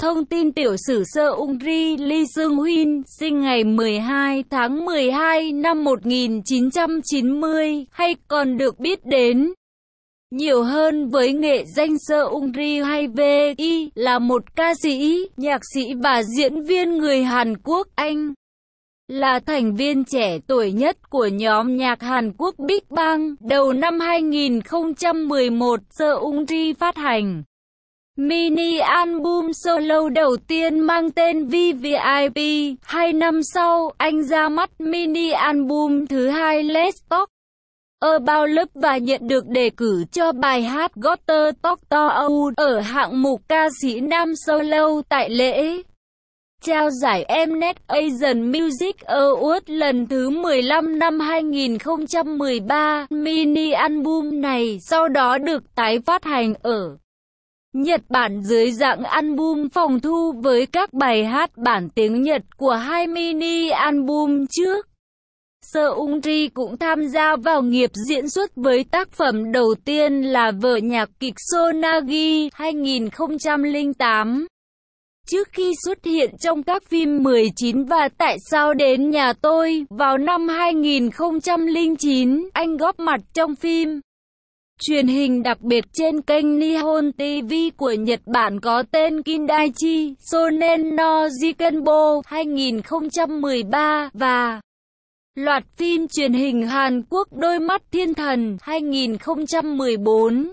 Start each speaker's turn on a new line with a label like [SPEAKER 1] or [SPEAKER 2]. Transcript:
[SPEAKER 1] Thông tin tiểu sử sơ Ungri Lee Dương Huyên sinh ngày 12 tháng 12 năm 1990 hay còn được biết đến nhiều hơn với nghệ danh sơ Ungri hay V.I. là một ca sĩ, nhạc sĩ và diễn viên người Hàn Quốc Anh. Là thành viên trẻ tuổi nhất của nhóm nhạc Hàn Quốc Big Bang đầu năm 2011 sơ Ungri phát hành. Mini album solo đầu tiên mang tên VVIP. Hai năm sau, anh ra mắt mini album thứ hai Let's Talk About Love và nhận được đề cử cho bài hát Gotter Talk To Out ở hạng mục ca sĩ nam solo tại lễ trao giải Mnet Asian Music Award lần thứ 15 năm 2013. Mini album này sau đó được tái phát hành ở Nhật Bản dưới dạng album phòng thu với các bài hát bản tiếng Nhật của hai mini album trước. Sơ Ung Ri cũng tham gia vào nghiệp diễn xuất với tác phẩm đầu tiên là vở nhạc kịch Sonagi 2008. Trước khi xuất hiện trong các phim 19 và Tại sao đến nhà tôi vào năm 2009, anh góp mặt trong phim truyền hình đặc biệt trên kênh Nihon TV của Nhật Bản có tên Kindaichi Sonen no Jikenbo 2013 và loạt phim truyền hình Hàn Quốc Đôi mắt thiên thần 2014.